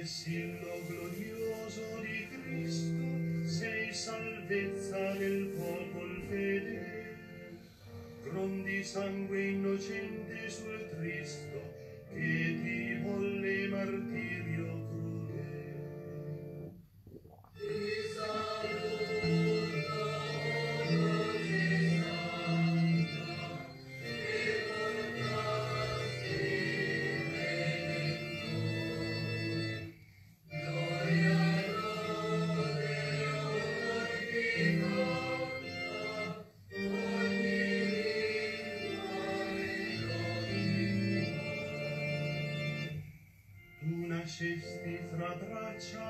vessillo glorioso di Cristo, sei salvezza del popol fedele. Grondi sangue innocente sul Cristo, che ti volle martirio, try.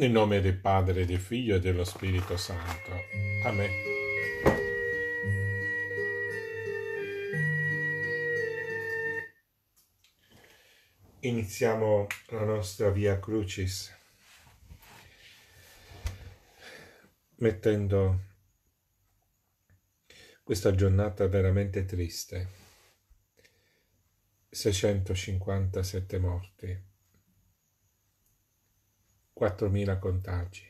Nel nome del Padre, del Figlio e dello Spirito Santo. Amen. Iniziamo la nostra via Crucis mettendo questa giornata veramente triste. 657 morti 4.000 contagi.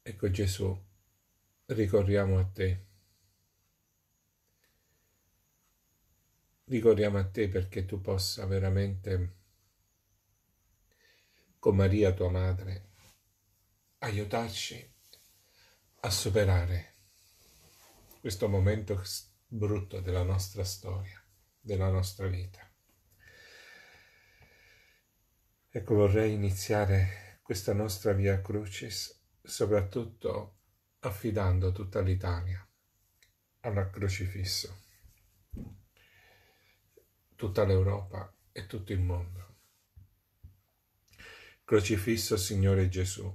Ecco Gesù, ricorriamo a te. Ricorriamo a te perché tu possa veramente, con Maria tua madre, aiutarci a superare questo momento brutto della nostra storia, della nostra vita. Ecco, vorrei iniziare questa nostra via crucis soprattutto affidando tutta l'Italia alla crocifisso, tutta l'Europa e tutto il mondo. Crocifisso, Signore Gesù,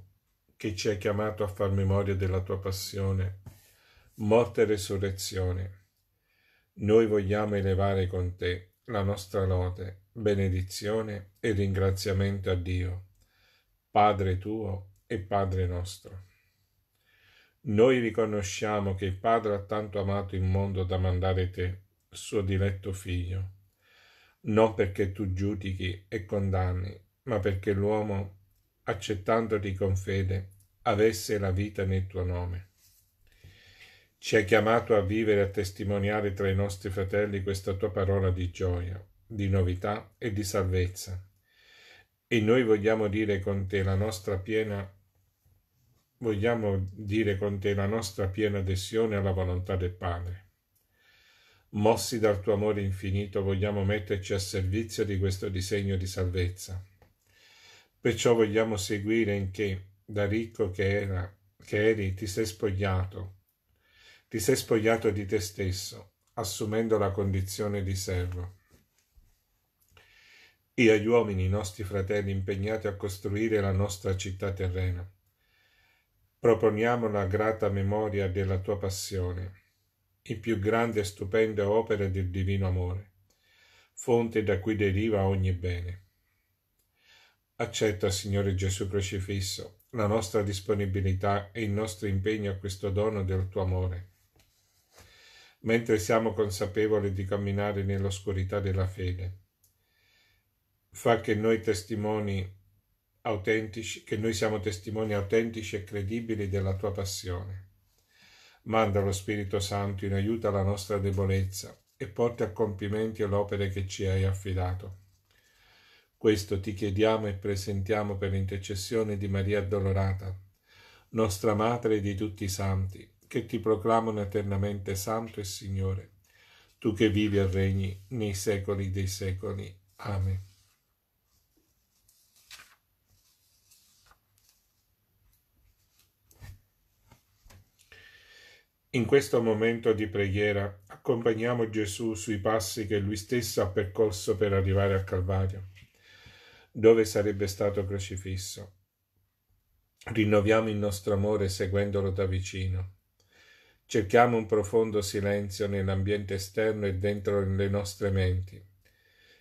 che ci hai chiamato a far memoria della tua passione, morte e resurrezione, noi vogliamo elevare con te la nostra lode, benedizione e ringraziamento a Dio, Padre tuo e Padre nostro. Noi riconosciamo che il Padre ha tanto amato il mondo da mandare te, suo diletto figlio, non perché tu giudichi e condanni, ma perché l'uomo, accettandoti con fede, avesse la vita nel tuo nome ci hai chiamato a vivere e a testimoniare tra i nostri fratelli questa tua parola di gioia, di novità e di salvezza. E noi vogliamo dire con te la nostra piena vogliamo dire con te la nostra piena adesione alla volontà del Padre. Mossi dal tuo amore infinito, vogliamo metterci a servizio di questo disegno di salvezza. Perciò vogliamo seguire in che, da ricco che, era, che eri, ti sei spogliato ti sei spogliato di te stesso, assumendo la condizione di servo. E agli uomini, i nostri fratelli impegnati a costruire la nostra città terrena, proponiamo la grata memoria della tua passione, in più grande e stupenda opera del divino amore, fonte da cui deriva ogni bene. Accetta, Signore Gesù crocifisso, la nostra disponibilità e il nostro impegno a questo dono del tuo amore mentre siamo consapevoli di camminare nell'oscurità della fede. Fa che noi testimoni autentici, che noi siamo testimoni autentici e credibili della tua passione. Manda lo Spirito Santo in aiuto alla nostra debolezza e porta a compimento l'opere che ci hai affidato. Questo ti chiediamo e presentiamo per l'intercessione di Maria Addolorata, nostra Madre di tutti i santi, che ti proclamano eternamente Santo e Signore, tu che vivi e regni nei secoli dei secoli. Amen. In questo momento di preghiera accompagniamo Gesù sui passi che lui stesso ha percorso per arrivare al Calvario, dove sarebbe stato crocifisso. Rinnoviamo il nostro amore seguendolo da vicino Cerchiamo un profondo silenzio nell'ambiente esterno e dentro le nostre menti,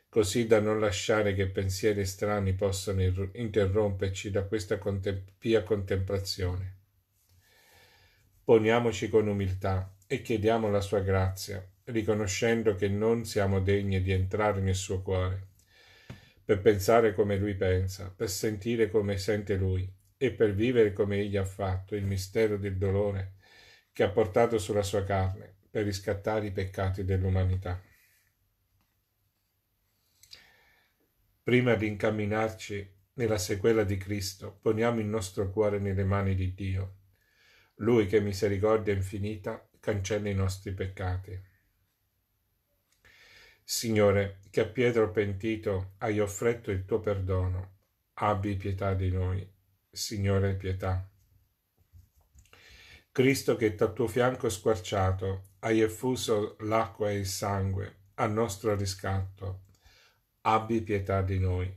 così da non lasciare che pensieri strani possano interromperci da questa contem- pia contemplazione. Poniamoci con umiltà e chiediamo la sua grazia, riconoscendo che non siamo degni di entrare nel suo cuore, per pensare come lui pensa, per sentire come sente lui e per vivere come egli ha fatto il mistero del dolore che ha portato sulla sua carne per riscattare i peccati dell'umanità. Prima di incamminarci nella sequela di Cristo, poniamo il nostro cuore nelle mani di Dio. Lui che misericordia infinita cancella i nostri peccati. Signore, che a Pietro pentito hai offretto il tuo perdono, abbi pietà di noi. Signore, pietà. Cristo che dal tuo fianco squarciato hai effuso l'acqua e il sangue a nostro riscatto, abbi pietà di noi.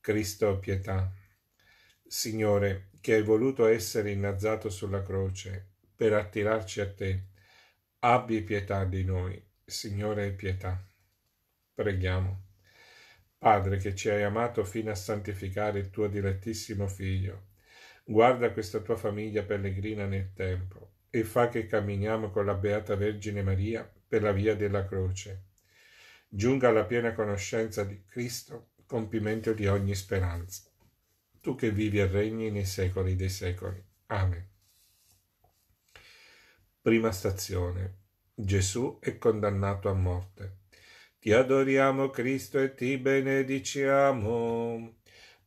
Cristo pietà. Signore, che hai voluto essere innalzato sulla croce per attirarci a te, abbi pietà di noi. Signore, pietà. Preghiamo. Padre che ci hai amato fino a santificare il tuo dilettissimo Figlio, Guarda questa tua famiglia pellegrina nel tempo e fa che camminiamo con la Beata Vergine Maria per la via della croce. Giunga alla piena conoscenza di Cristo, compimento di ogni speranza. Tu che vivi e regni nei secoli dei secoli. Amen. Prima stazione. Gesù è condannato a morte. Ti adoriamo Cristo e ti benediciamo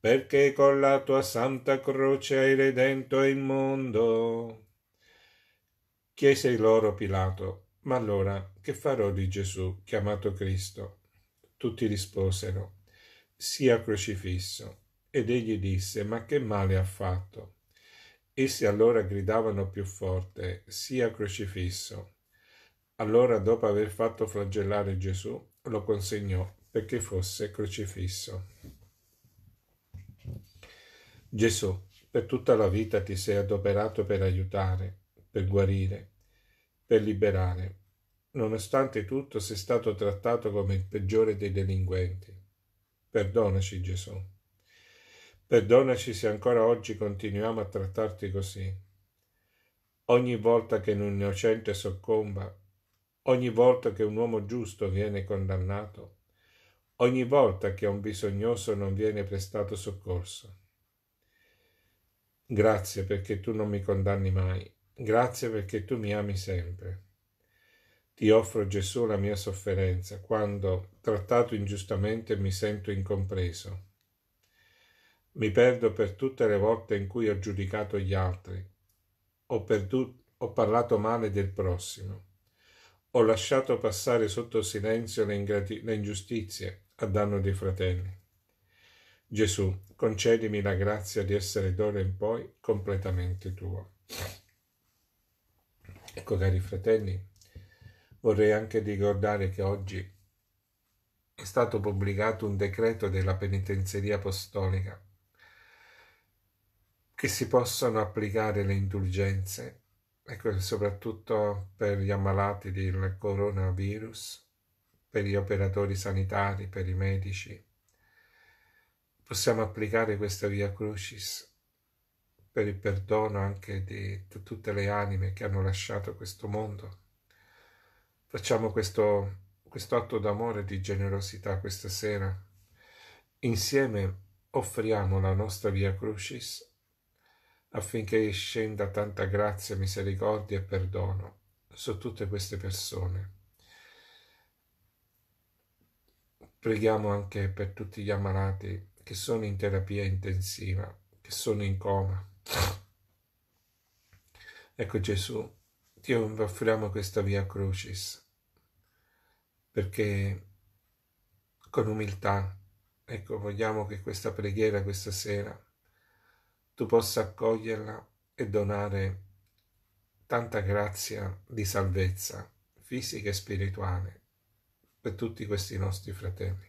perché con la tua santa croce hai redento il mondo. Chiese loro Pilato, ma allora che farò di Gesù chiamato Cristo? Tutti risposero, sia crocifisso. Ed egli disse, ma che male ha fatto? Essi allora gridavano più forte, sia crocifisso. Allora, dopo aver fatto flagellare Gesù, lo consegnò perché fosse crocifisso. Gesù, per tutta la vita ti sei adoperato per aiutare, per guarire, per liberare. Nonostante tutto sei stato trattato come il peggiore dei delinquenti. Perdonaci Gesù. Perdonaci se ancora oggi continuiamo a trattarti così. Ogni volta che un innocente soccomba, ogni volta che un uomo giusto viene condannato, ogni volta che a un bisognoso non viene prestato soccorso. Grazie perché tu non mi condanni mai, grazie perché tu mi ami sempre. Ti offro Gesù la mia sofferenza quando, trattato ingiustamente, mi sento incompreso. Mi perdo per tutte le volte in cui ho giudicato gli altri, ho, perduto, ho parlato male del prossimo, ho lasciato passare sotto silenzio le, ingrati- le ingiustizie a danno dei fratelli. Gesù, concedimi la grazia di essere d'ora in poi completamente tuo. Ecco, cari fratelli, vorrei anche ricordare che oggi è stato pubblicato un decreto della penitenzeria apostolica che si possono applicare le indulgenze, ecco, soprattutto per gli ammalati del coronavirus, per gli operatori sanitari, per i medici, possiamo applicare questa via crucis per il perdono anche di tutte le anime che hanno lasciato questo mondo. Facciamo questo, questo atto d'amore e di generosità questa sera. Insieme offriamo la nostra via crucis affinché scenda tanta grazia, misericordia e perdono su tutte queste persone. Preghiamo anche per tutti gli ammalati che sono in terapia intensiva, che sono in coma. Ecco Gesù, ti offriamo questa via crucis, perché con umiltà, ecco, vogliamo che questa preghiera questa sera tu possa accoglierla e donare tanta grazia di salvezza fisica e spirituale per tutti questi nostri fratelli.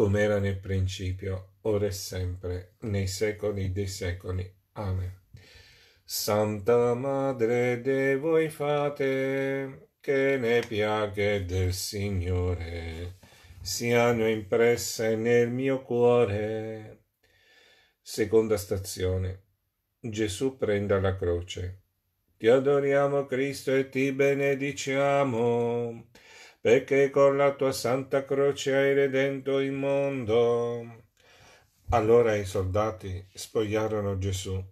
come era nel principio, ora e sempre, nei secoli dei secoli. Amen. Santa Madre de voi fate, che ne piaghe del Signore, siano impresse nel mio cuore. Seconda stazione. Gesù prenda la croce. Ti adoriamo Cristo e ti benediciamo perché con la tua santa croce hai redento il mondo. Allora i soldati spogliarono Gesù,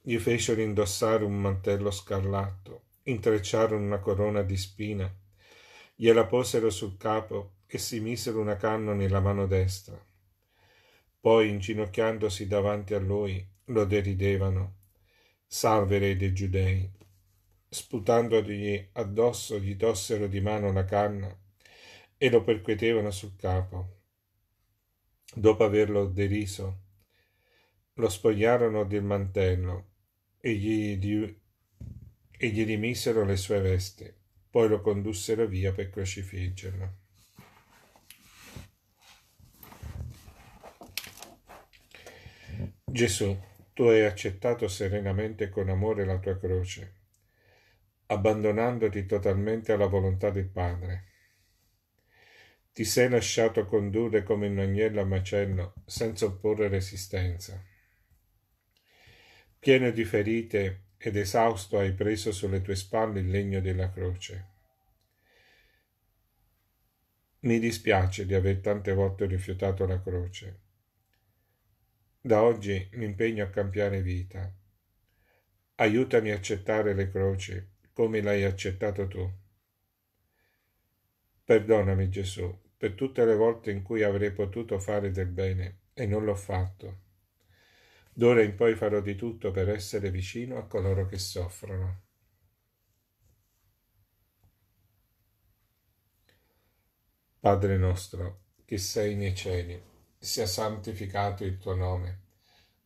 gli fecero indossare un mantello scarlatto, intrecciarono una corona di spina, gliela posero sul capo e si misero una canna nella mano destra. Poi, inginocchiandosi davanti a lui, lo deridevano. Salve re dei giudei, sputandogli addosso gli tossero di mano la canna e lo perquetevano sul capo. Dopo averlo deriso, lo spogliarono del mantello e gli, di, e gli rimisero le sue vesti, poi lo condussero via per crocifiggerlo. Gesù, tu hai accettato serenamente con amore la tua croce abbandonandoti totalmente alla volontà del Padre. Ti sei lasciato condurre come un agnello a macello senza opporre resistenza. Pieno di ferite ed esausto hai preso sulle tue spalle il legno della croce. Mi dispiace di aver tante volte rifiutato la croce. Da oggi mi impegno a cambiare vita. Aiutami a accettare le croci come l'hai accettato tu. Perdonami Gesù per tutte le volte in cui avrei potuto fare del bene e non l'ho fatto. D'ora in poi farò di tutto per essere vicino a coloro che soffrono. Padre nostro, che sei nei cieli, sia santificato il tuo nome,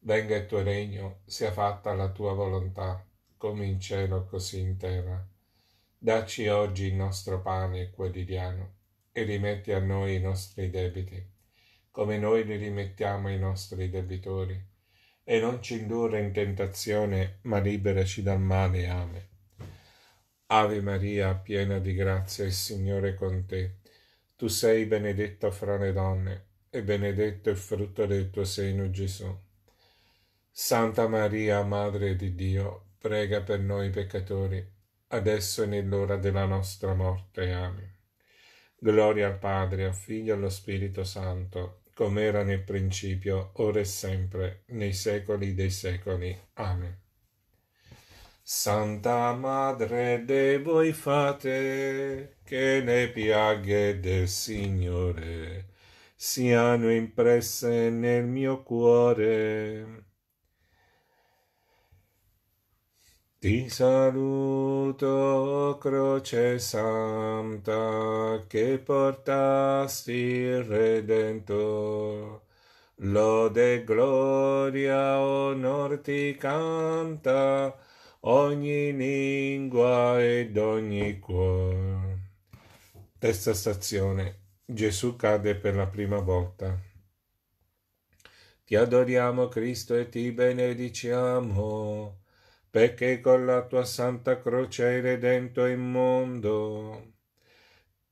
venga il tuo regno, sia fatta la tua volontà come in cielo così in terra. Dacci oggi il nostro pane quotidiano e rimetti a noi i nostri debiti, come noi li rimettiamo ai nostri debitori. E non ci indurre in tentazione, ma liberaci dal male. Amen. Ave Maria, piena di grazia, il Signore è con te. Tu sei benedetta fra le donne, e benedetto il frutto del tuo seno, Gesù. Santa Maria, Madre di Dio, prega per noi peccatori, adesso e nell'ora della nostra morte. Amen. Gloria al Padre, al Figlio e allo Spirito Santo, come era nel principio, ora e sempre, nei secoli dei secoli. Amen. Santa Madre de voi fate, che le piaghe del Signore siano impresse nel mio cuore Ti saluto, croce santa, che portasti il Redentor. Lode, gloria, onor ti canta, ogni lingua ed ogni cuore. Testa stazione. Gesù cade per la prima volta. Ti adoriamo Cristo e ti benediciamo perché con la tua santa croce hai redento il mondo.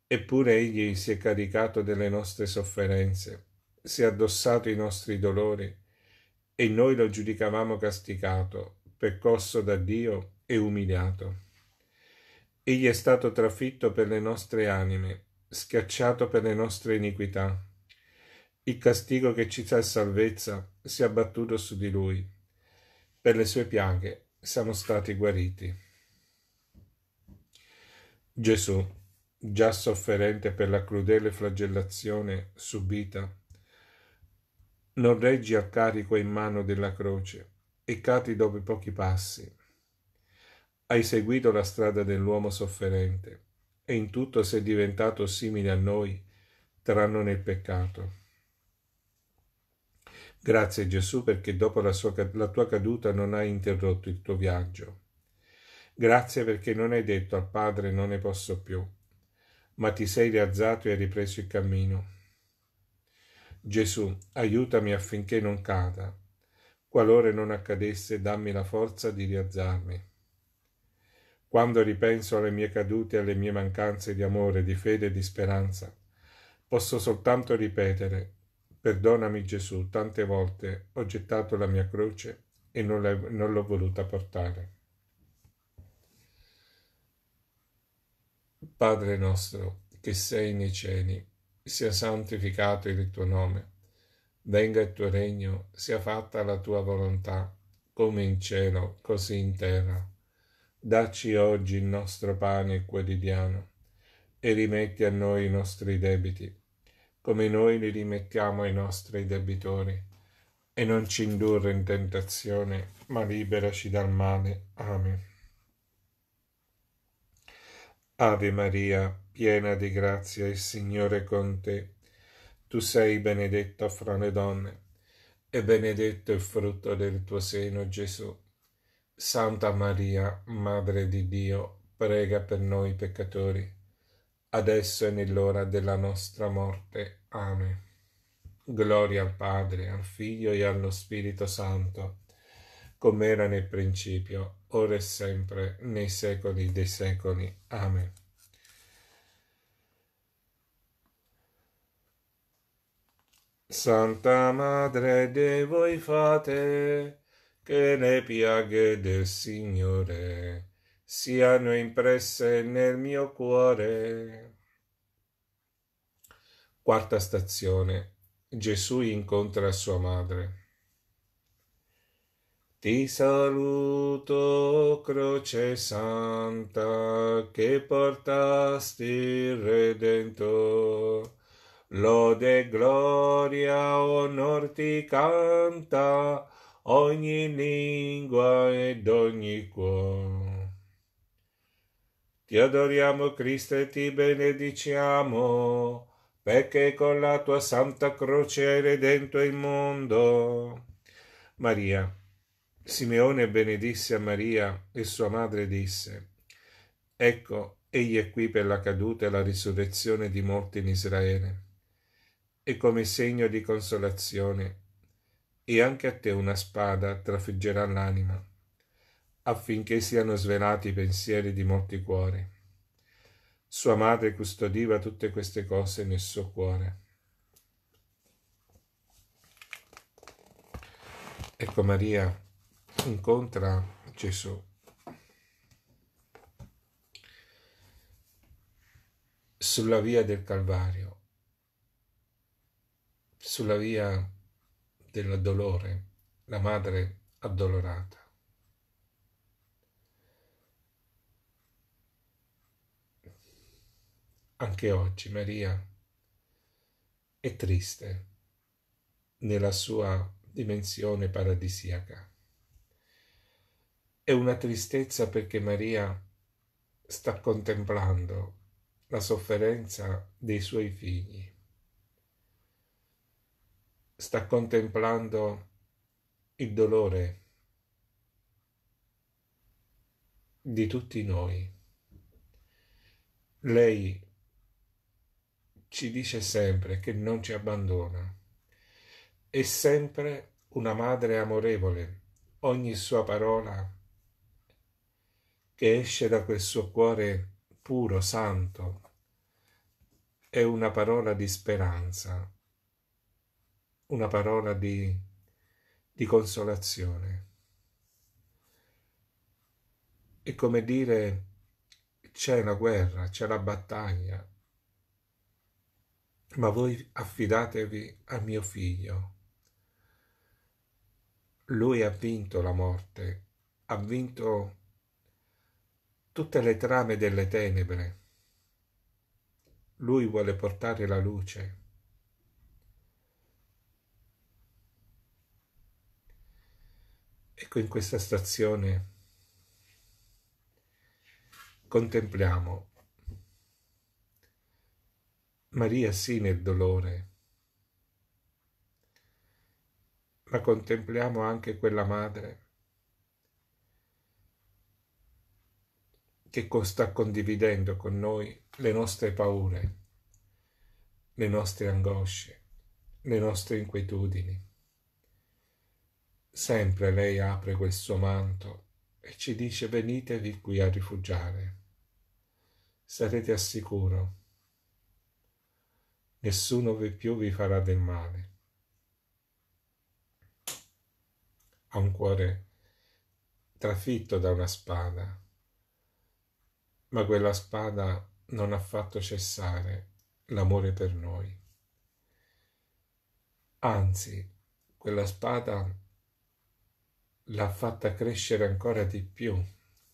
Eppure egli si è caricato delle nostre sofferenze, si è addossato i nostri dolori, e noi lo giudicavamo castigato, percosso da Dio e umiliato. Egli è stato trafitto per le nostre anime, schiacciato per le nostre iniquità. Il castigo che ci fa salvezza si è abbattuto su di lui. Per le sue piaghe siamo stati guariti. Gesù, già sofferente per la crudele flagellazione subita, non reggi a carico in mano della croce e cadi dopo pochi passi. Hai seguito la strada dell'uomo sofferente e in tutto sei diventato simile a noi, tranne nel peccato. Grazie Gesù perché dopo la, sua, la, tua caduta non hai interrotto il tuo viaggio. Grazie perché non hai detto al Padre non ne posso più, ma ti sei rialzato e hai ripreso il cammino. Gesù, aiutami affinché non cada. Qualora non accadesse, dammi la forza di rialzarmi. Quando ripenso alle mie cadute e alle mie mancanze di amore, di fede e di speranza, posso soltanto ripetere Perdonami Gesù, tante volte ho gettato la mia croce e non, la, non l'ho voluta portare. Padre nostro, che sei nei cieli, sia santificato il tuo nome. Venga il tuo regno, sia fatta la tua volontà, come in cielo, così in terra. Dacci oggi il nostro pane quotidiano e rimetti a noi i nostri debiti come noi li rimettiamo ai nostri debitori. E non ci indurre in tentazione, ma liberaci dal male. Amen. Ave Maria, piena di grazia, il Signore è con te. Tu sei benedetta fra le donne, e benedetto il frutto del tuo seno, Gesù. Santa Maria, Madre di Dio, prega per noi peccatori adesso e nell'ora della nostra morte. Amen. Gloria al Padre, al Figlio e allo Spirito Santo, come era nel principio, ora e sempre, nei secoli dei secoli. Amen. Santa Madre de voi fate, che le piaghe del Signore siano impresse nel mio cuore. Quarta stazione. Gesù incontra sua madre. Ti saluto, croce santa, che portasti il Redentore. Lode, gloria, onor ti canta ogni lingua ed ogni cuore. Ti adoriamo Cristo e ti benediciamo, perché con la tua santa croce hai redento il mondo. Maria. Simeone benedisse a Maria e sua madre disse, Ecco, egli è qui per la caduta e la risurrezione di molti in Israele. E come segno di consolazione, e anche a te una spada trafiggerà l'anima affinché siano svelati i pensieri di molti cuori. Sua madre custodiva tutte queste cose nel suo cuore. Ecco Maria incontra Gesù. Sulla via del Calvario, sulla via del dolore, la madre addolorata. anche oggi Maria è triste nella sua dimensione paradisiaca. È una tristezza perché Maria sta contemplando la sofferenza dei suoi figli, sta contemplando il dolore di tutti noi. Lei ci dice sempre che non ci abbandona. È sempre una madre amorevole, ogni sua parola che esce da quel suo cuore puro, santo, è una parola di speranza, una parola di, di consolazione. È come dire c'è la guerra, c'è la battaglia, ma voi affidatevi a mio figlio. Lui ha vinto la morte, ha vinto tutte le trame delle tenebre. Lui vuole portare la luce. Ecco in questa stazione contempliamo Maria sì nel dolore, ma contempliamo anche quella madre che sta condividendo con noi le nostre paure, le nostre angosce, le nostre inquietudini. Sempre lei apre quel suo manto e ci dice venitevi qui a rifugiare. Sarete al sicuro nessuno più vi farà del male. Ha un cuore trafitto da una spada, ma quella spada non ha fatto cessare l'amore per noi. Anzi, quella spada l'ha fatta crescere ancora di più,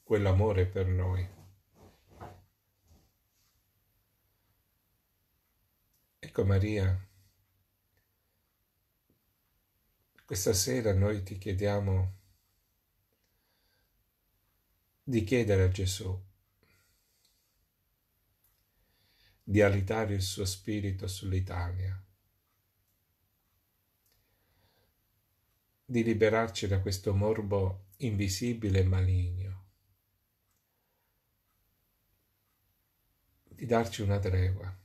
quell'amore per noi. Ecco Maria, questa sera noi ti chiediamo di chiedere a Gesù di alitare il suo spirito sull'Italia, di liberarci da questo morbo invisibile e maligno, di darci una tregua.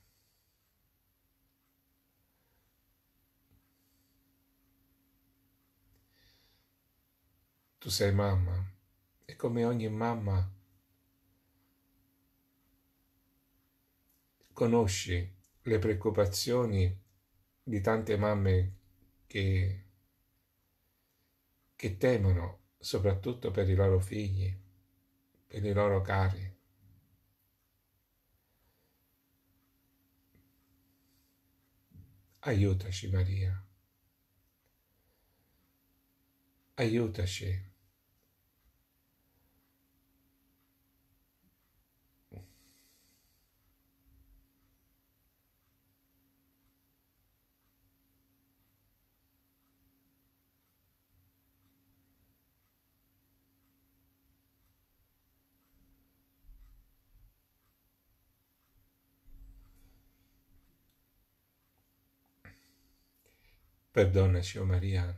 Tu sei mamma e come ogni mamma conosci le preoccupazioni di tante mamme che, che temono soprattutto per i loro figli, per i loro cari. Aiutaci Maria. Aiutaci Perdonaci, o oh Maria,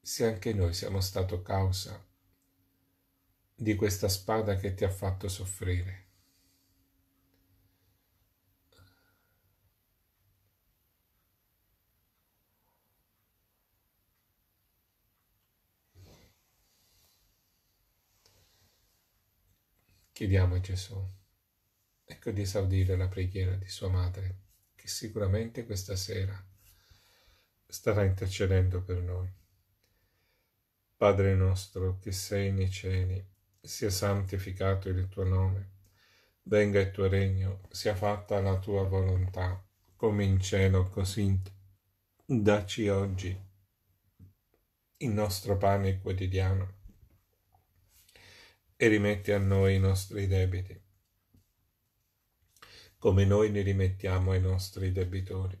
se anche noi siamo stato causa di questa spada che ti ha fatto soffrire. Chiediamo a Gesù, ecco di esaudire la preghiera di sua madre, che sicuramente questa sera starà intercedendo per noi. Padre nostro che sei nei cieli, sia santificato il tuo nome, venga il tuo regno, sia fatta la tua volontà, come in cielo così in Dacci oggi il nostro pane quotidiano e rimetti a noi i nostri debiti, come noi ne rimettiamo ai nostri debitori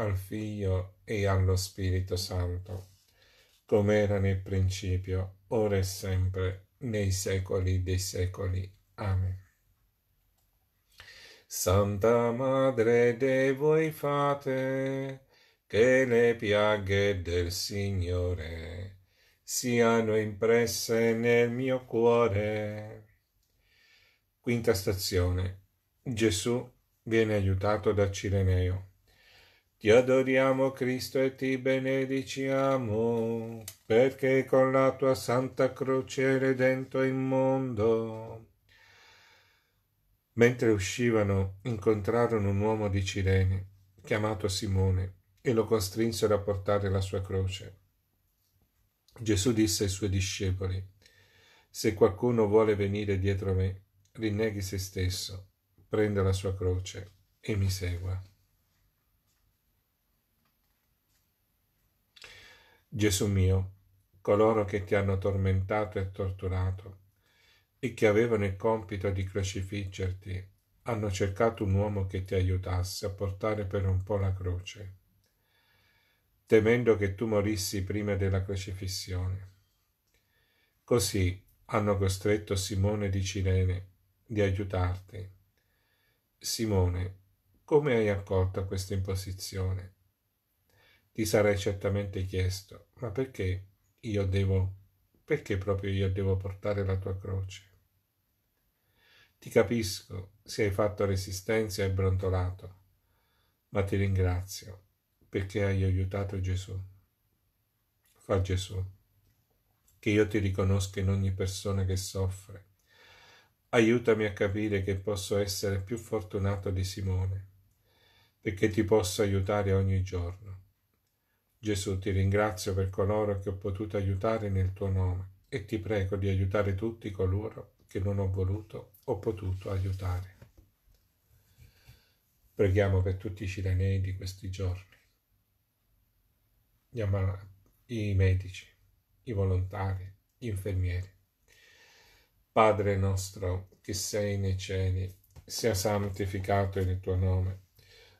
al Figlio e allo Spirito Santo, come era nel principio, ora e sempre, nei secoli dei secoli. Amen. Santa Madre de voi fate, che le piaghe del Signore siano impresse nel mio cuore. Quinta stazione. Gesù viene aiutato da Cireneo. Ti adoriamo Cristo e ti benediciamo, perché con la tua santa croce redento il mondo. Mentre uscivano, incontrarono un uomo di Cirene, chiamato Simone, e lo costrinsero a portare la sua croce. Gesù disse ai suoi discepoli, Se qualcuno vuole venire dietro me, rinneghi se stesso, prenda la sua croce e mi segua. Gesù mio, coloro che ti hanno tormentato e torturato e che avevano il compito di crocifiggerti, hanno cercato un uomo che ti aiutasse a portare per un po' la croce, temendo che tu morissi prima della crocifissione. Così hanno costretto Simone di Cirene di aiutarti. Simone, come hai accolto questa imposizione? ti sarai certamente chiesto, ma perché io devo, perché proprio io devo portare la tua croce? Ti capisco se hai fatto resistenza e brontolato, ma ti ringrazio perché hai aiutato Gesù. Fa Gesù, che io ti riconosca in ogni persona che soffre. Aiutami a capire che posso essere più fortunato di Simone, perché ti posso aiutare ogni giorno. Gesù, ti ringrazio per coloro che ho potuto aiutare nel tuo nome e ti prego di aiutare tutti coloro che non ho voluto o potuto aiutare. Preghiamo per tutti i cirenei di questi giorni, i medici, i volontari, gli infermieri. Padre nostro che sei nei cieli, sia santificato il tuo nome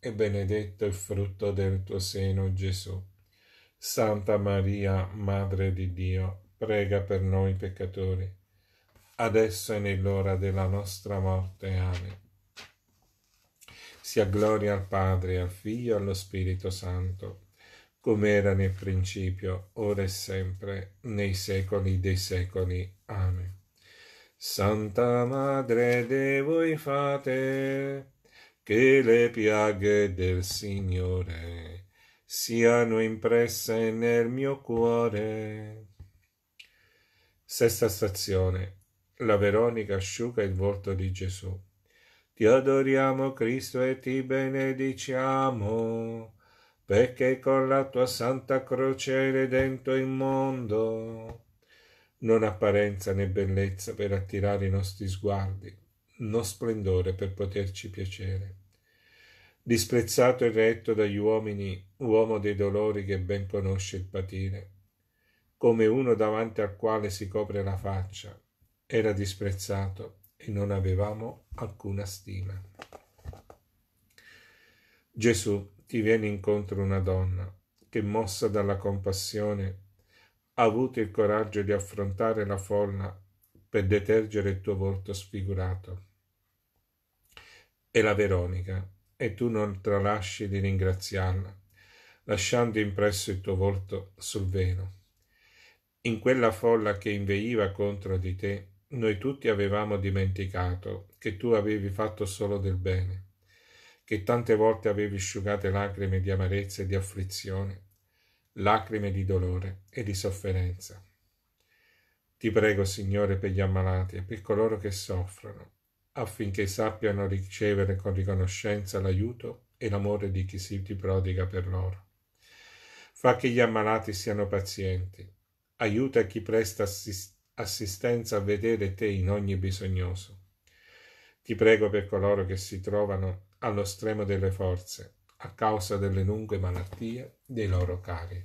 e benedetto il frutto del tuo seno, Gesù. Santa Maria, Madre di Dio, prega per noi peccatori, adesso e nell'ora della nostra morte. Amen. Sia gloria al Padre, al Figlio e allo Spirito Santo, come era nel principio, ora e sempre, nei secoli dei secoli. Amen. Santa Madre de voi fate, che le piaghe del Signore siano impresse nel mio cuore. Sesta stazione. La Veronica asciuga il volto di Gesù. Ti adoriamo Cristo e ti benediciamo, perché con la tua santa croce hai redento il mondo. Non apparenza né bellezza per attirare i nostri sguardi, non splendore per poterci piacere. Disprezzato e retto dagli uomini, uomo dei dolori che ben conosce il patire, come uno davanti al quale si copre la faccia, era disprezzato e non avevamo alcuna stima. Gesù ti viene incontro una donna che, mossa dalla compassione, ha avuto il coraggio di affrontare la folla per detergere il tuo volto sfigurato e la Veronica, e tu non tralasci di ringraziarla, lasciando impresso il tuo volto sul velo. In quella folla che inveiva contro di te, noi tutti avevamo dimenticato che tu avevi fatto solo del bene, che tante volte avevi asciugate lacrime di amarezza e di afflizione, lacrime di dolore e di sofferenza. Ti prego, Signore, per gli ammalati e per coloro che soffrono, affinché sappiano ricevere con riconoscenza l'aiuto e l'amore di chi si ti prodiga per loro. Fa che gli ammalati siano pazienti, aiuta chi presta assistenza a vedere te in ogni bisognoso. Ti prego per coloro che si trovano allo stremo delle forze, a causa delle lunghe malattie dei loro cari.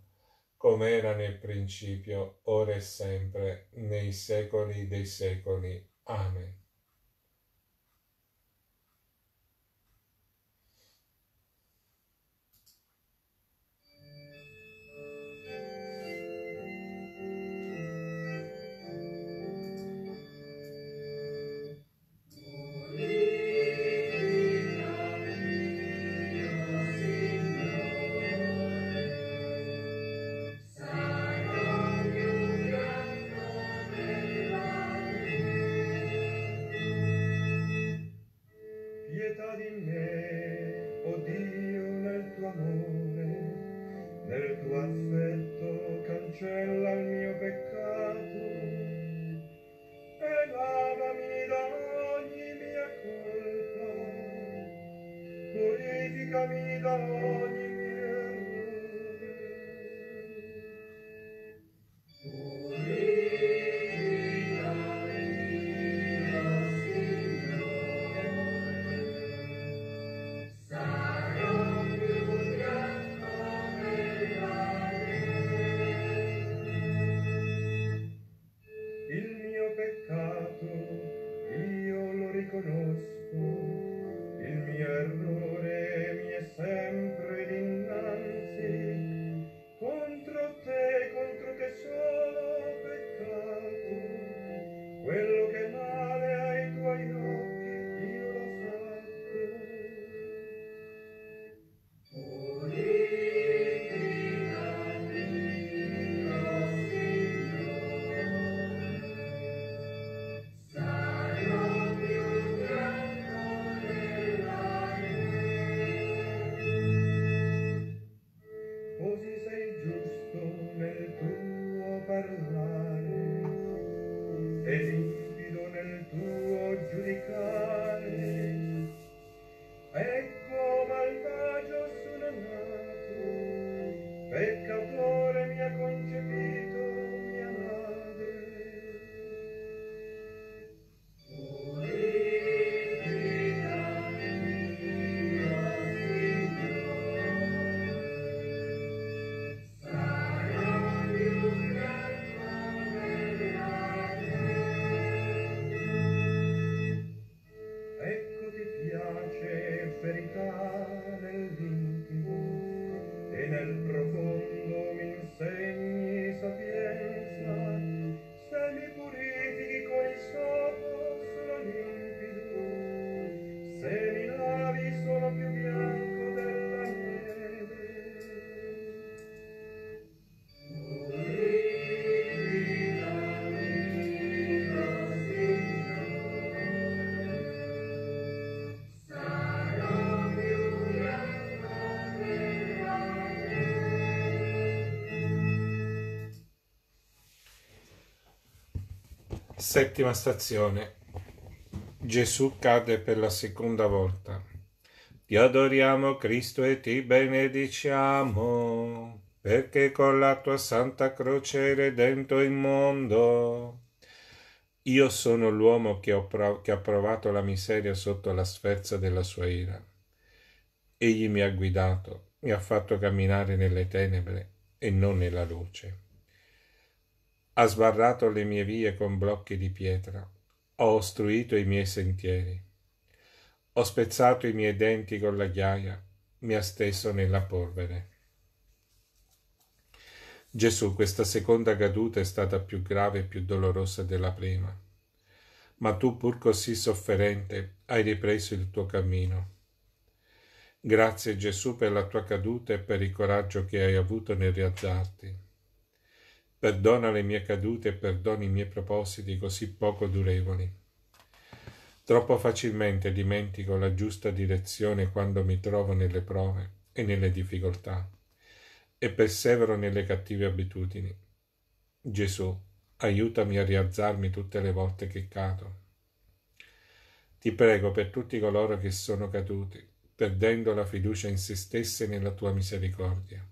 come era nel principio, ora e sempre, nei secoli dei secoli. Amen. Settima stazione. Gesù cade per la seconda volta. Ti adoriamo Cristo e ti benediciamo, perché con la tua santa croce hai redento il mondo. Io sono l'uomo che, prov- che ha provato la miseria sotto la sferza della sua ira. Egli mi ha guidato, mi ha fatto camminare nelle tenebre e non nella luce ha sbarrato le mie vie con blocchi di pietra, ho ostruito i miei sentieri, ho spezzato i miei denti con la ghiaia, mi ha stesso nella polvere. Gesù, questa seconda caduta è stata più grave e più dolorosa della prima, ma tu, pur così sofferente, hai ripreso il tuo cammino. Grazie Gesù per la tua caduta e per il coraggio che hai avuto nel rialzarti. Perdona le mie cadute e perdona i miei propositi così poco durevoli. Troppo facilmente dimentico la giusta direzione quando mi trovo nelle prove e nelle difficoltà e persevero nelle cattive abitudini. Gesù, aiutami a rialzarmi tutte le volte che cado. Ti prego per tutti coloro che sono caduti, perdendo la fiducia in se stessi e nella tua misericordia.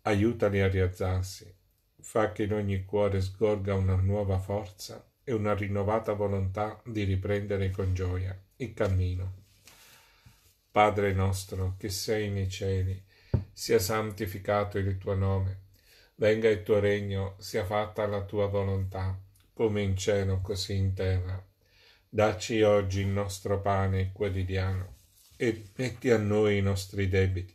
Aiutali a rialzarsi fa che in ogni cuore sgorga una nuova forza e una rinnovata volontà di riprendere con gioia il cammino. Padre nostro che sei nei cieli, sia santificato il tuo nome, venga il tuo regno, sia fatta la tua volontà, come in cielo così in terra. Dacci oggi il nostro pane quotidiano e metti a noi i nostri debiti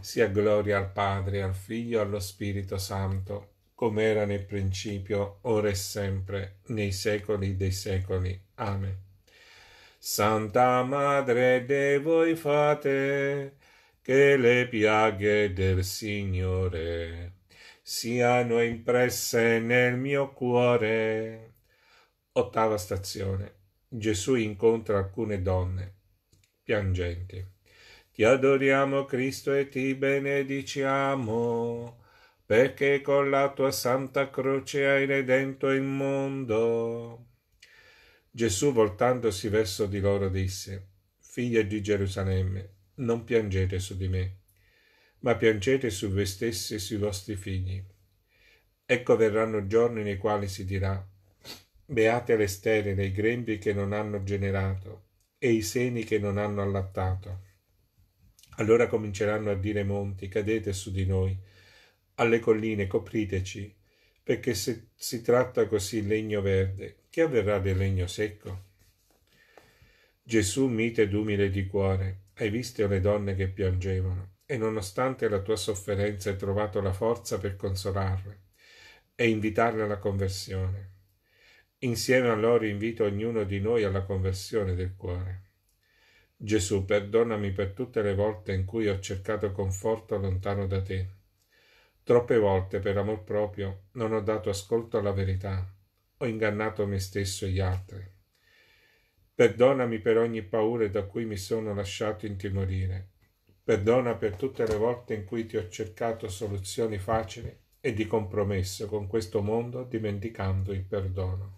Sia gloria al Padre, al Figlio, e allo Spirito Santo, come era nel principio, ora e sempre, nei secoli dei secoli. Amen. Santa Madre de voi fate, che le piaghe del Signore siano impresse nel mio cuore. Ottava stazione. Gesù incontra alcune donne piangenti. Ti adoriamo Cristo e ti benediciamo, perché con la tua santa croce hai redento il mondo. Gesù, voltandosi verso di loro, disse, Figlia di Gerusalemme, non piangete su di me, ma piangete su voi stessi e sui vostri figli. Ecco verranno giorni nei quali si dirà, Beate le stelle nei grembi che non hanno generato, e i seni che non hanno allattato. Allora cominceranno a dire ai monti, cadete su di noi, alle colline, copriteci, perché se si tratta così legno verde, che avverrà del legno secco? Gesù, mite ed umile di cuore, hai visto le donne che piangevano, e nonostante la tua sofferenza hai trovato la forza per consolarle e invitarle alla conversione. Insieme a loro invito ognuno di noi alla conversione del cuore. Gesù, perdonami per tutte le volte in cui ho cercato conforto lontano da te. Troppe volte, per amor proprio, non ho dato ascolto alla verità, ho ingannato me stesso e gli altri. Perdonami per ogni paura da cui mi sono lasciato intimorire. Perdona per tutte le volte in cui ti ho cercato soluzioni facili e di compromesso con questo mondo dimenticando il perdono.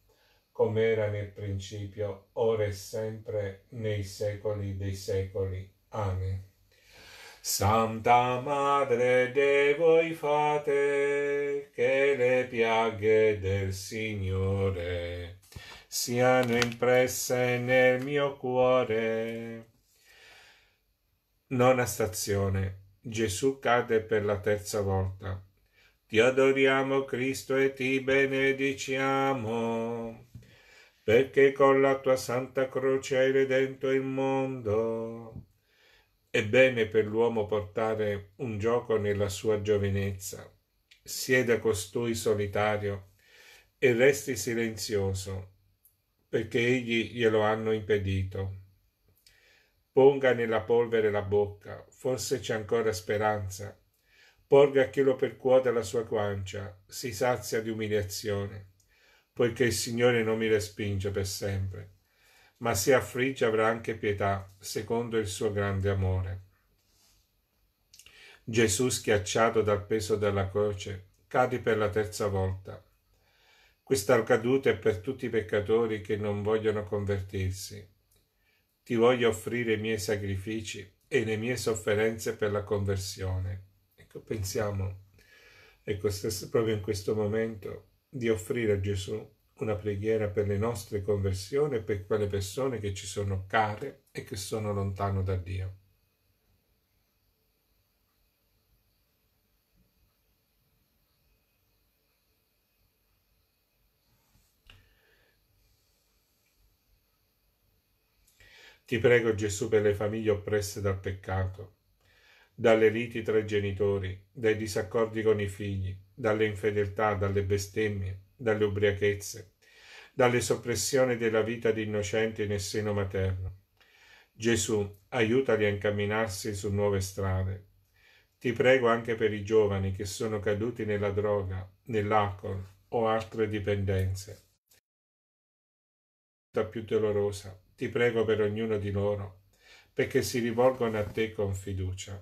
come era nel principio, ora e sempre, nei secoli dei secoli. Amen. Santa Madre de voi fate, che le piaghe del Signore siano impresse nel mio cuore. Nona stazione. Gesù cade per la terza volta. Ti adoriamo Cristo e ti benediciamo perché con la tua santa croce hai redento il mondo. È bene per l'uomo portare un gioco nella sua giovinezza. Sieda costui solitario e resti silenzioso, perché egli glielo hanno impedito. Ponga nella polvere la bocca, forse c'è ancora speranza. Porga a chi lo percuote la sua guancia, si sazia di umiliazione poiché il Signore non mi respinge per sempre, ma se affligge avrà anche pietà, secondo il suo grande amore. Gesù, schiacciato dal peso della croce, cade per la terza volta. Questa caduta è per tutti i peccatori che non vogliono convertirsi. Ti voglio offrire i miei sacrifici e le mie sofferenze per la conversione. Ecco, pensiamo, ecco, proprio in questo momento, di offrire a Gesù una preghiera per le nostre conversioni e per quelle persone che ci sono care e che sono lontano da Dio. Ti prego Gesù per le famiglie oppresse dal peccato, dalle liti tra i genitori, dai disaccordi con i figli, dalle infedeltà, dalle bestemmie, dalle ubriachezze, dalle soppressioni della vita di innocenti nel seno materno. Gesù, aiutali a incamminarsi su nuove strade. Ti prego anche per i giovani che sono caduti nella droga, nell'alcol o altre dipendenze. Più dolorosa, ti prego per ognuno di loro, perché si rivolgono a te con fiducia.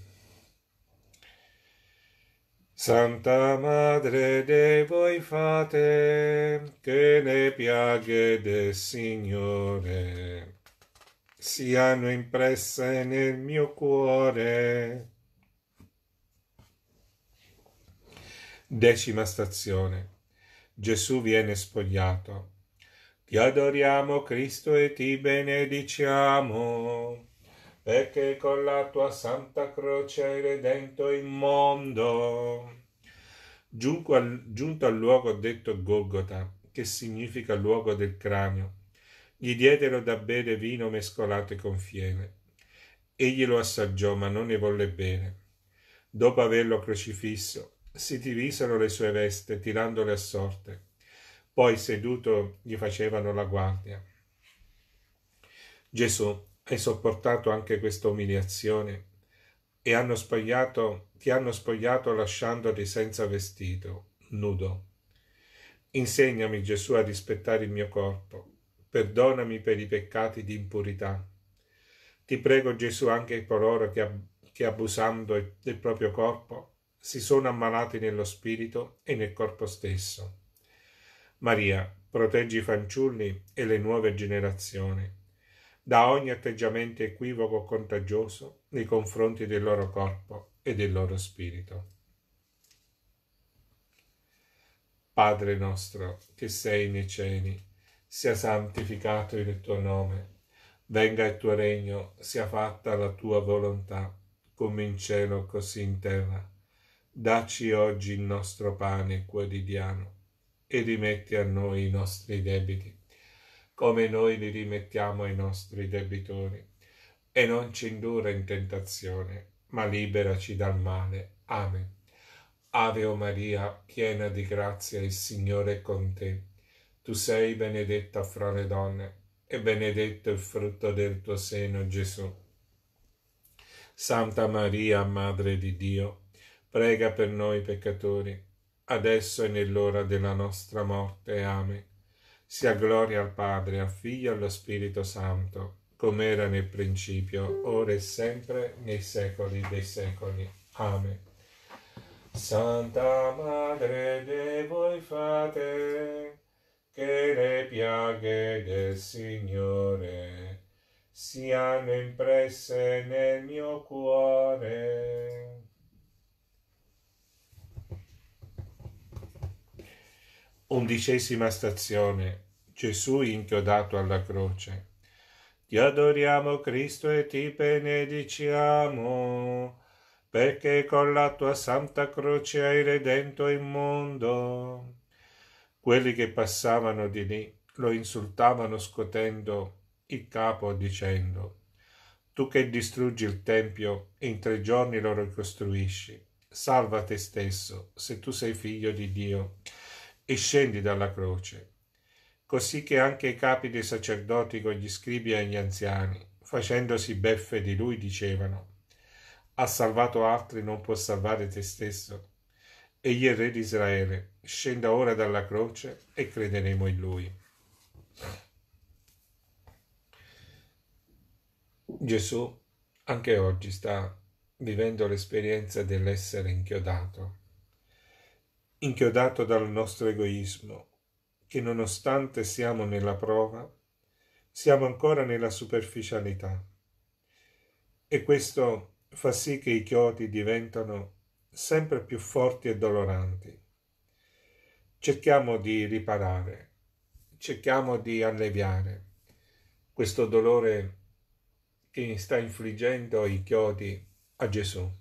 Santa Madre de voi fate, che le piaghe del Signore siano impresse nel mio cuore. Decima stazione. Gesù viene spogliato. Ti adoriamo Cristo e ti benediciamo perché con la tua santa croce hai redento il mondo. Giunto al, giunto al luogo detto Gogota, che significa luogo del cranio, gli diedero da bere vino mescolato con fiene. Egli lo assaggiò, ma non ne volle bene. Dopo averlo crocifisso, si divisero le sue veste, tirandole a sorte. Poi seduto gli facevano la guardia. Gesù, hai sopportato anche questa umiliazione e hanno spogliato, ti hanno spogliato lasciandoti senza vestito, nudo. Insegnami, Gesù, a rispettare il mio corpo. Perdonami per i peccati di impurità. Ti prego, Gesù, anche coloro che, che abusando del proprio corpo si sono ammalati nello spirito e nel corpo stesso. Maria, proteggi i fanciulli e le nuove generazioni da ogni atteggiamento equivoco o contagioso nei confronti del loro corpo e del loro spirito. Padre nostro che sei nei cieli, sia santificato il tuo nome, venga il tuo regno, sia fatta la tua volontà, come in cielo così in terra. Dacci oggi il nostro pane quotidiano e rimetti a noi i nostri debiti come noi li rimettiamo ai nostri debitori. E non ci indurre in tentazione, ma liberaci dal male. Amen. Ave o Maria, piena di grazia, il Signore è con te. Tu sei benedetta fra le donne, e benedetto il frutto del tuo seno, Gesù. Santa Maria, Madre di Dio, prega per noi peccatori, adesso e nell'ora della nostra morte. Amen. Sia gloria al Padre, al Figlio e allo Spirito Santo, come era nel principio, ora e sempre, nei secoli dei secoli. Amen. Santa Madre de voi fate, che le piaghe del Signore siano impresse nel mio cuore. Undicesima stazione. Gesù inchiodato alla croce. Ti adoriamo Cristo e ti benediciamo, perché con la tua santa croce hai redento il mondo. Quelli che passavano di lì lo insultavano scotendo il capo dicendo, Tu che distruggi il Tempio e in tre giorni lo ricostruisci, salva te stesso se tu sei figlio di Dio e scendi dalla croce, così che anche i capi dei sacerdoti con gli scribi e gli anziani, facendosi beffe di lui, dicevano ha salvato altri, non può salvare te stesso. Egli è re di Israele, scenda ora dalla croce e crederemo in lui. Gesù anche oggi sta vivendo l'esperienza dell'essere inchiodato inchiodato dal nostro egoismo, che nonostante siamo nella prova, siamo ancora nella superficialità. E questo fa sì che i chiodi diventano sempre più forti e doloranti. Cerchiamo di riparare, cerchiamo di alleviare questo dolore che sta infliggendo i chiodi a Gesù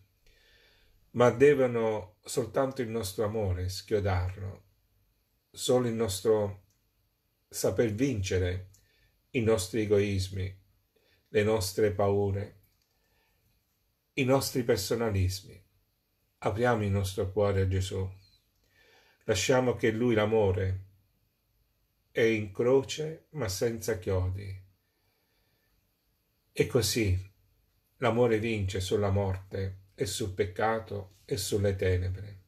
ma devono soltanto il nostro amore schiodarlo, solo il nostro saper vincere i nostri egoismi, le nostre paure, i nostri personalismi. Apriamo il nostro cuore a Gesù. Lasciamo che Lui l'amore è in croce ma senza chiodi. E così l'amore vince sulla morte e sul peccato e sulle tenebre.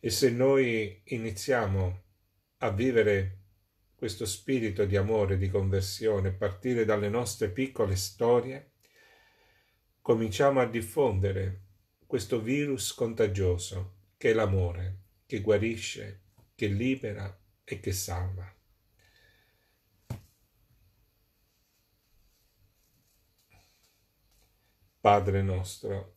E se noi iniziamo a vivere questo spirito di amore, di conversione, partire dalle nostre piccole storie, cominciamo a diffondere questo virus contagioso che è l'amore, che guarisce, che libera e che salva. Padre nostro,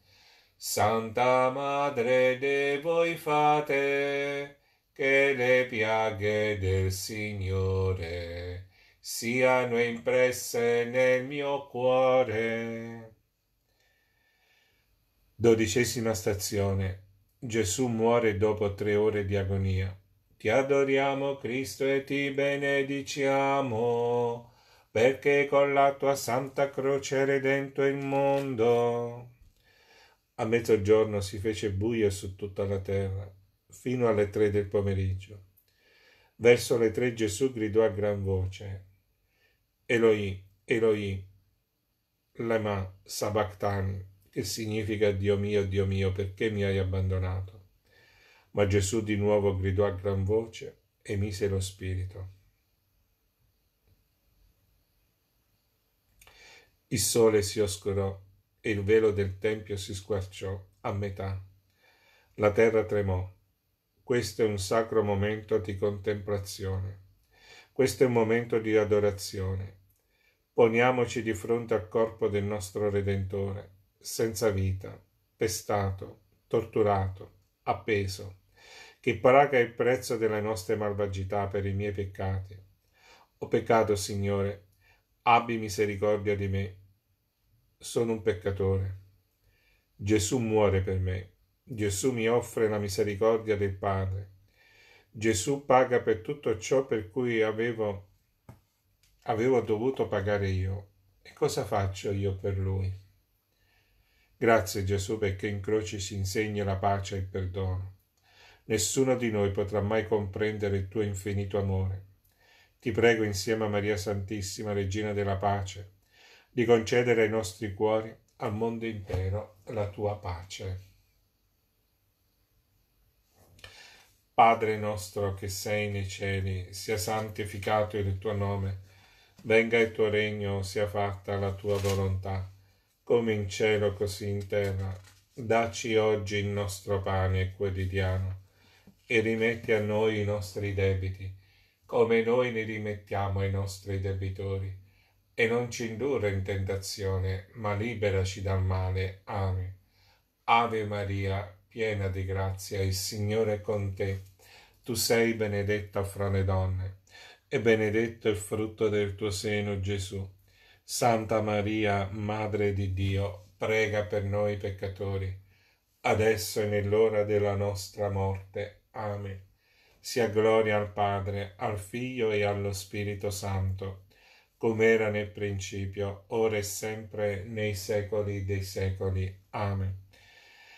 Santa Madre de voi fate, che le piaghe del Signore siano impresse nel mio cuore. Dodicesima stazione. Gesù muore dopo tre ore di agonia. Ti adoriamo Cristo e ti benediciamo, perché con la tua santa croce redento il mondo. A mezzogiorno si fece buio su tutta la terra, fino alle tre del pomeriggio. Verso le tre Gesù gridò a gran voce, Eloi, Eloi, lema sabachthani, che significa Dio mio, Dio mio, perché mi hai abbandonato? Ma Gesù di nuovo gridò a gran voce e mise lo spirito. Il sole si oscurò e il velo del tempio si squarciò a metà. La terra tremò. Questo è un sacro momento di contemplazione. Questo è un momento di adorazione. Poniamoci di fronte al corpo del nostro Redentore, senza vita, pestato, torturato, appeso, che paga il prezzo delle nostre malvagità per i miei peccati. Ho peccato, Signore, abbi misericordia di me sono un peccatore. Gesù muore per me. Gesù mi offre la misericordia del Padre. Gesù paga per tutto ciò per cui avevo, avevo dovuto pagare io. E cosa faccio io per lui? Grazie Gesù perché in croce si insegna la pace e il perdono. Nessuno di noi potrà mai comprendere il tuo infinito amore. Ti prego insieme a Maria Santissima, Regina della Pace, di concedere ai nostri cuori, al mondo intero, la tua pace. Padre nostro che sei nei cieli, sia santificato il tuo nome, venga il tuo regno, sia fatta la tua volontà, come in cielo così in terra. Daci oggi il nostro pane quotidiano e rimetti a noi i nostri debiti, come noi ne rimettiamo ai nostri debitori e non ci indurre in tentazione, ma liberaci dal male. Amen. Ave Maria, piena di grazia, il Signore è con te. Tu sei benedetta fra le donne, e benedetto il frutto del tuo seno, Gesù. Santa Maria, Madre di Dio, prega per noi peccatori, adesso e nell'ora della nostra morte. Amen. Sia gloria al Padre, al Figlio e allo Spirito Santo come era nel principio, ora e sempre, nei secoli dei secoli. Amen.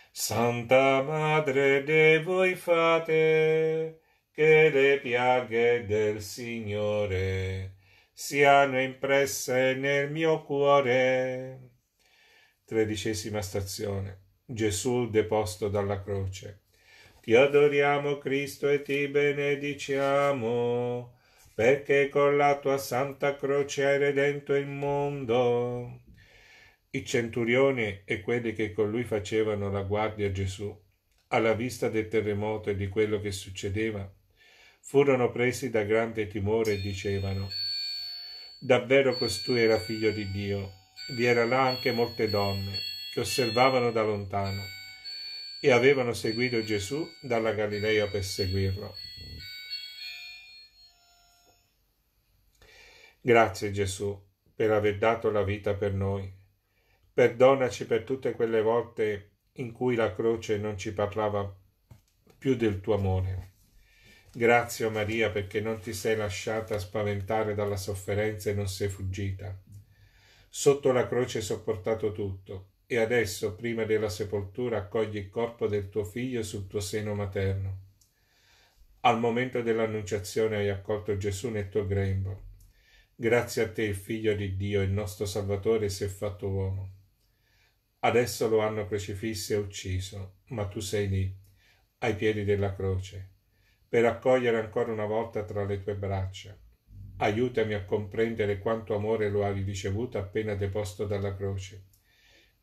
Santa Madre de voi fate, che le piaghe del Signore siano impresse nel mio cuore. Tredicesima stazione. Gesù deposto dalla croce. Ti adoriamo Cristo e ti benediciamo perché con la tua santa croce hai redento il mondo. I centurioni e quelli che con lui facevano la guardia a Gesù, alla vista del terremoto e di quello che succedeva, furono presi da grande timore e dicevano, davvero costui era figlio di Dio. Vi era là anche molte donne che osservavano da lontano e avevano seguito Gesù dalla Galilea per seguirlo. Grazie Gesù per aver dato la vita per noi. Perdonaci per tutte quelle volte in cui la croce non ci parlava più del tuo amore. Grazie oh Maria perché non ti sei lasciata spaventare dalla sofferenza e non sei fuggita. Sotto la croce hai sopportato tutto e adesso, prima della sepoltura, accogli il corpo del tuo figlio sul tuo seno materno. Al momento dell'annunciazione hai accolto Gesù nel tuo grembo Grazie a te, Figlio di Dio, il nostro Salvatore, si è fatto uomo. Adesso lo hanno crocifisso e ucciso, ma tu sei lì, ai piedi della croce, per accogliere ancora una volta tra le tue braccia. Aiutami a comprendere quanto amore lo hai ricevuto appena deposto dalla croce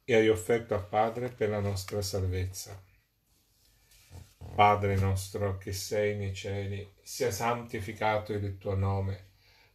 e hai offerto al Padre per la nostra salvezza. Padre nostro che sei nei cieli, sia santificato il tuo nome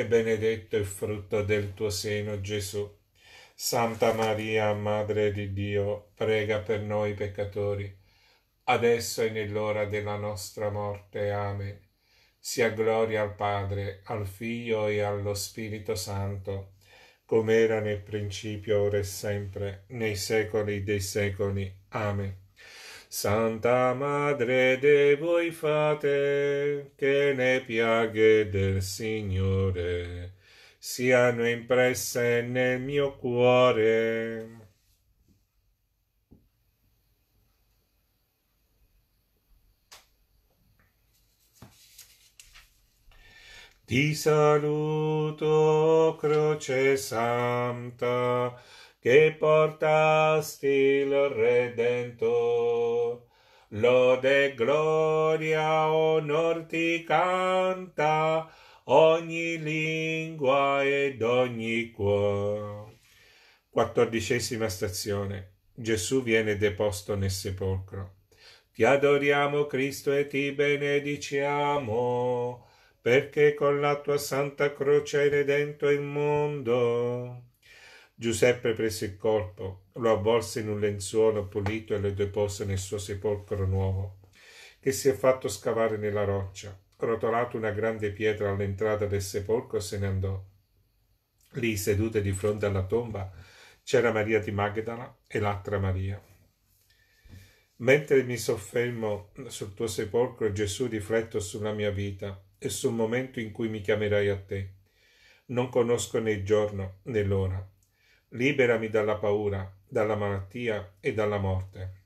e benedetto il frutto del tuo seno, Gesù. Santa Maria, Madre di Dio, prega per noi peccatori, adesso e nell'ora della nostra morte. Amen. Sia gloria al Padre, al Figlio e allo Spirito Santo, come era nel principio, ora e sempre, nei secoli dei secoli. Amen. Santa Madre de voi fate, che le piaghe del Signore, siano impresse nel mio cuore. Ti saluto, Croce Santa, che portasti il Redento. Lode, e gloria, onor ti canta ogni lingua ed ogni cuore. Quattordicesima stazione. Gesù viene deposto nel sepolcro. Ti adoriamo Cristo e ti benediciamo, perché con la tua santa croce hai redento il mondo. Giuseppe prese il corpo, lo avvolse in un lenzuolo pulito e lo depose nel suo sepolcro nuovo, che si è fatto scavare nella roccia. Rotolato una grande pietra all'entrata del sepolcro, se ne andò. Lì, sedute di fronte alla tomba, c'era Maria di Magdala e l'altra Maria. Mentre mi soffermo sul tuo sepolcro, Gesù, rifletto sulla mia vita e sul momento in cui mi chiamerai a te. Non conosco né il giorno né l'ora, Liberami dalla paura, dalla malattia e dalla morte.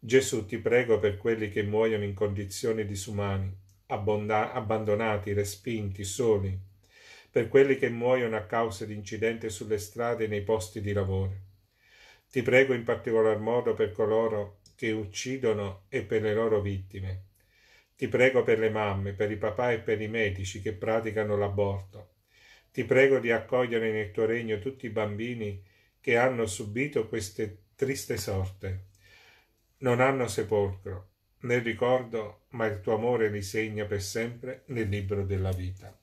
Gesù, ti prego per quelli che muoiono in condizioni disumane, abbandonati, respinti, soli, per quelli che muoiono a causa di incidenti sulle strade e nei posti di lavoro. Ti prego in particolar modo per coloro che uccidono e per le loro vittime. Ti prego per le mamme, per i papà e per i medici che praticano l'aborto, ti prego di accogliere nel tuo regno tutti i bambini che hanno subito queste triste sorte. Non hanno sepolcro, né ricordo, ma il tuo amore li segna per sempre nel libro della vita.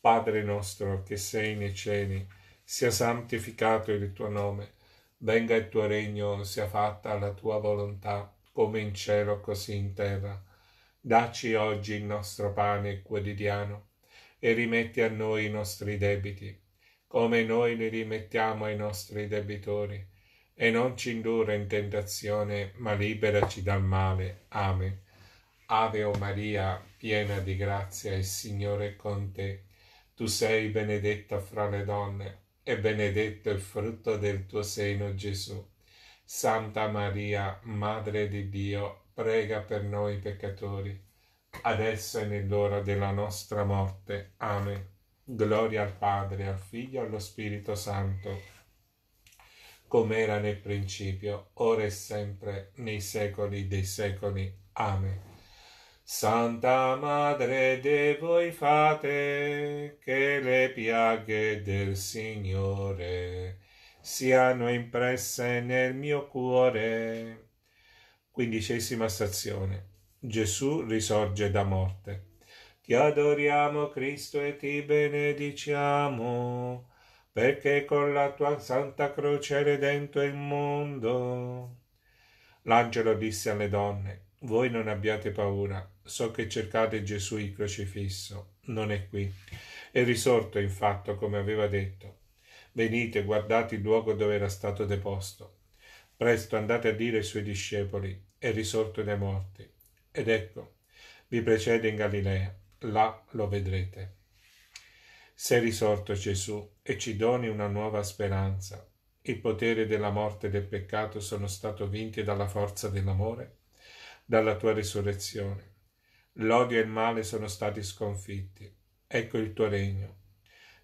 Padre nostro che sei nei cieli, sia santificato il tuo nome, venga il tuo regno, sia fatta la tua volontà, come in cielo così in terra. Dacci oggi il nostro pane quotidiano e rimetti a noi i nostri debiti, come noi li rimettiamo ai nostri debitori, e non ci indurre in tentazione, ma liberaci dal male. Amen. Ave o Maria, piena di grazia, il Signore è con te. Tu sei benedetta fra le donne, e benedetto il frutto del tuo seno, Gesù. Santa Maria, Madre di Dio, prega per noi peccatori adesso e nell'ora della nostra morte. Amen. Gloria al Padre, al Figlio e allo Spirito Santo, come era nel principio, ora e sempre, nei secoli dei secoli. Amen. Santa Madre de voi fate che le piaghe del Signore siano impresse nel mio cuore. Quindicesima stazione Gesù risorge da morte. Ti adoriamo Cristo e ti benediciamo, perché con la tua santa croce hai redento il mondo. L'angelo disse alle donne, voi non abbiate paura, so che cercate Gesù il crocifisso, non è qui. È risorto infatti come aveva detto. Venite, guardate il luogo dove era stato deposto. Presto andate a dire ai suoi discepoli, è risorto dai morti ed ecco, vi precede in Galilea, là lo vedrete. Se risorto Gesù e ci doni una nuova speranza, il potere della morte e del peccato sono stato vinti dalla forza dell'amore, dalla tua risurrezione. L'odio e il male sono stati sconfitti. Ecco il tuo regno.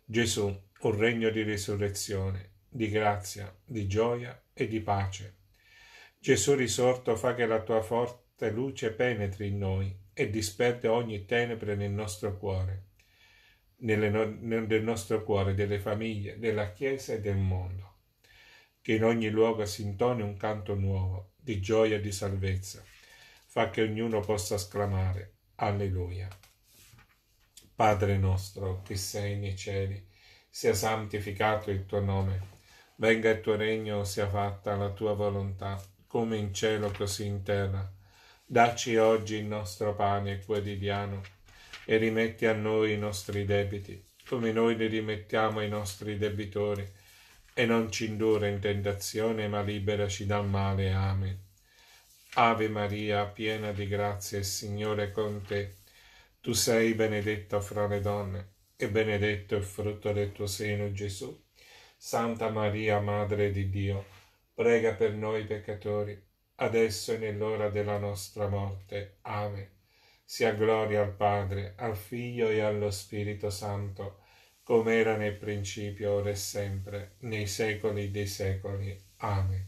Gesù, un regno di risurrezione, di grazia, di gioia e di pace. Gesù risorto fa che la tua forza vostra luce penetri in noi e disperde ogni tenebre nel nostro cuore, nelle nel nostro cuore, delle famiglie, della Chiesa e del mondo. Che in ogni luogo si intoni un canto nuovo di gioia e di salvezza. Fa che ognuno possa esclamare Alleluia. Padre nostro che sei nei cieli, sia santificato il tuo nome. Venga il tuo regno, sia fatta la tua volontà, come in cielo così in terra. Dacci oggi il nostro pane quotidiano e rimetti a noi i nostri debiti, come noi li rimettiamo ai nostri debitori, e non ci indurre in tentazione, ma liberaci dal male. Amen. Ave Maria, piena di grazia, il Signore è con te. Tu sei benedetta fra le donne, e benedetto è il frutto del tuo seno, Gesù. Santa Maria, Madre di Dio, prega per noi peccatori adesso e nell'ora della nostra morte. Amen. Sia gloria al Padre, al Figlio e allo Spirito Santo, come era nel principio, ora e sempre, nei secoli dei secoli. Amen.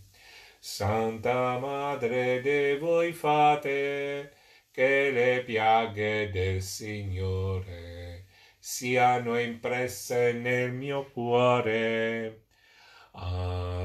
Santa Madre de voi fate, che le piaghe del Signore siano impresse nel mio cuore. Amen.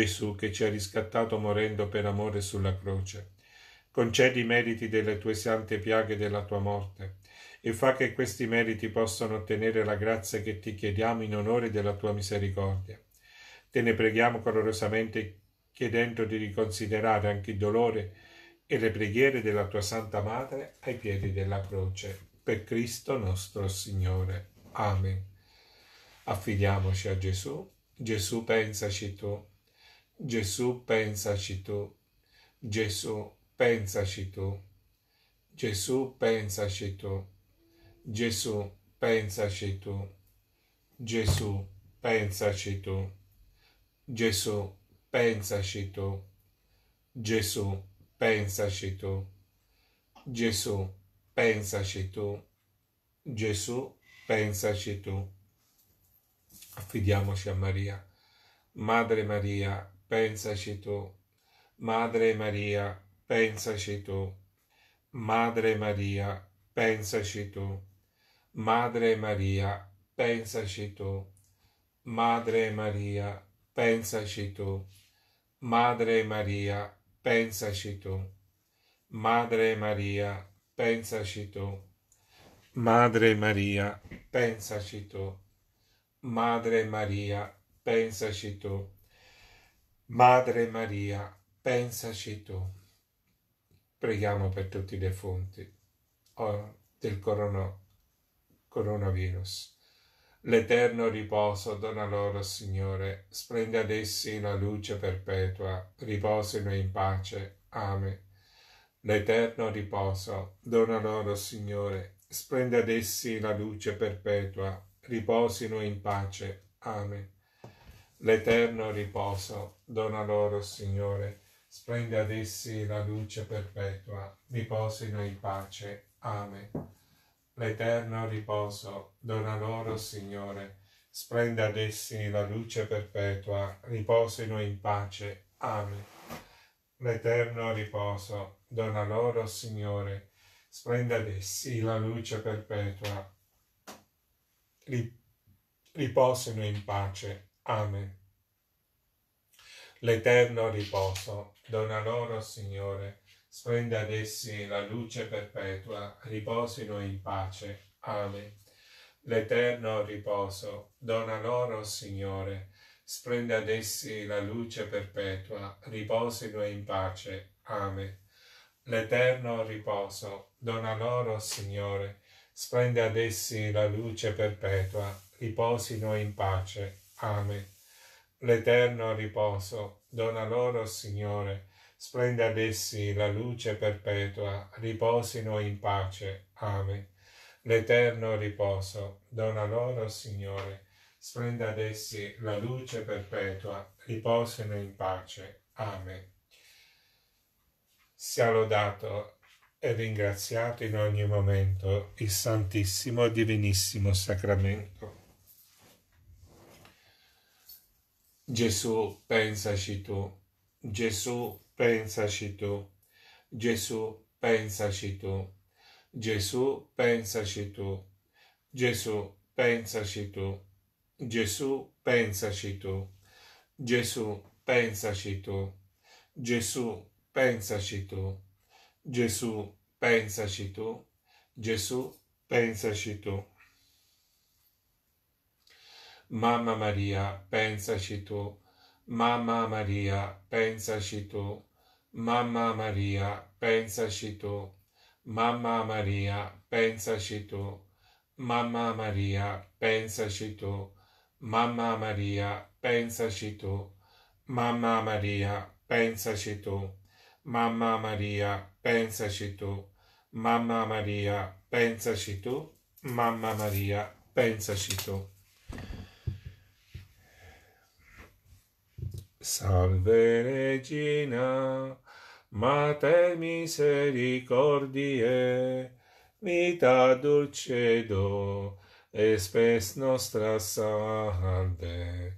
Gesù che ci ha riscattato morendo per amore sulla croce. Concedi i meriti delle tue sante piaghe della tua morte e fa che questi meriti possano ottenere la grazia che ti chiediamo in onore della tua misericordia. Te ne preghiamo calorosamente chiedendo di riconsiderare anche il dolore e le preghiere della tua Santa Madre ai piedi della croce. Per Cristo nostro Signore. Amen. Affidiamoci a Gesù. Gesù pensaci tu. Gesù pensaci tu, Gesù pensaci tu, Gesù pensaci tu, Gesù pensaci tu, Gesù pensaci tu, Gesù pensaci tu, Gesù pensaci tu, Gesù pensaci tu, Gesù pensaci tu. Affidiamoci a Maria. Madre Maria, pensaci tu. Madre Maria, pensaci tu. Madre Maria, pensaci tu. Madre Maria, pensaci tu. Madre Maria, pensaci tu. Madre Maria, pensaci tu. Madre Maria, pensaci tu. Madre Maria, pensaci tu. Madre Maria, pensaci tu. Madre Maria, pensaci tu. Preghiamo per tutti i defunti del corona, coronavirus. L'eterno riposo dona loro, Signore, splende ad essi la luce perpetua, riposino in pace. Amen. L'eterno riposo dona loro, Signore, splende ad essi la luce perpetua, riposino in pace. Amen. L'eterno riposo dona loro, Signore, splende ad essi la luce perpetua, riposino in pace. Amen. L'eterno riposo dona loro, Signore, splende ad essi la luce perpetua, riposino in pace. Amen. L'eterno riposo dona loro, Signore, splende ad essi la luce perpetua, riposino in pace. Amen. L'eterno riposo, dona loro, Signore, splende ad essi la luce perpetua, riposino in pace. Amen. L'eterno riposo, dona loro, Signore, splende ad essi la luce perpetua, riposino in pace. Amen. L'eterno riposo, dona loro, Signore, splende ad essi la luce perpetua, riposino in pace. Amen. L'eterno riposo dona loro, Signore, splenda ad essi la luce perpetua, riposino in pace. Amen. L'eterno riposo dona loro, Signore, splenda ad essi la luce perpetua, riposino in pace. Amen. Sia lodato e ringraziato in ogni momento il Santissimo e Divinissimo Sacramento. Gesù, pensaci tu. Gesù, pensaci tu. Gesù, pensaci tu. Gesù, pensaci tu. Gesù, pensaci tu. Gesù, pensaci tu. Gesù, pensaci tu. Gesù, pensaci tu. Gesù, pensaci tu. Gesù, pensaci tu. Mamma Maria, pensaci tu. Mamma Maria, pensaci tu. Mamma Maria, pensaci tu. Mamma Maria, pensaci tu. Mamma Maria, pensaci tu. Mamma Maria, pensaci tu. Mamma Maria, pensaci tu. Mamma Maria, pensaci tu. Mamma Maria, pensaci tu. Mamma Maria, pensaci tu. Mamma Maria, pensaci tu. Salve Regina, Mater Misericordiae, Vita Dulce Do, Espes Nostra Sante,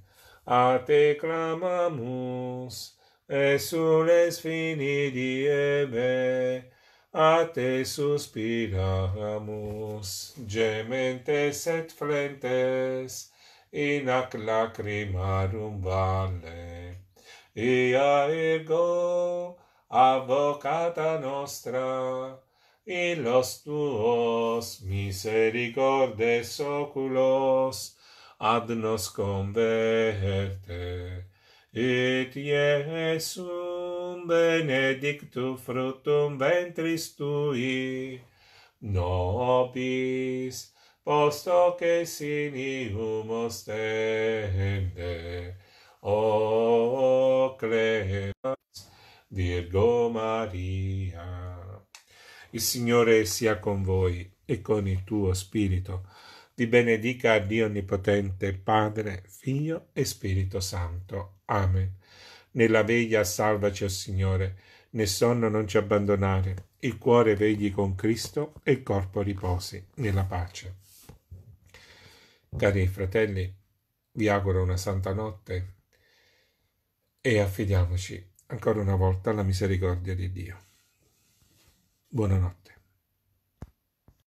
A Te Clamamus, Esules Fini Diebe, A Te Suspiramus, Gementes et Flentes, in ac lacrimarum vale ia ego avocata nostra in los tuos misericordes oculos ad nos converte et iesum benedictu fructum ventris tui nobis post hoc est in humus O clemens, Virgo Maria. Il Signore sia con voi e con il tuo spirito. Vi benedica Dio Onnipotente, Padre, Figlio e Spirito Santo. Amen. Nella veglia salvaci, o oh Signore, nel sonno non ci abbandonare, il cuore vegli con Cristo e il corpo riposi nella pace. Cari fratelli, vi auguro una santa notte e affidiamoci ancora una volta alla misericordia di Dio. Buonanotte.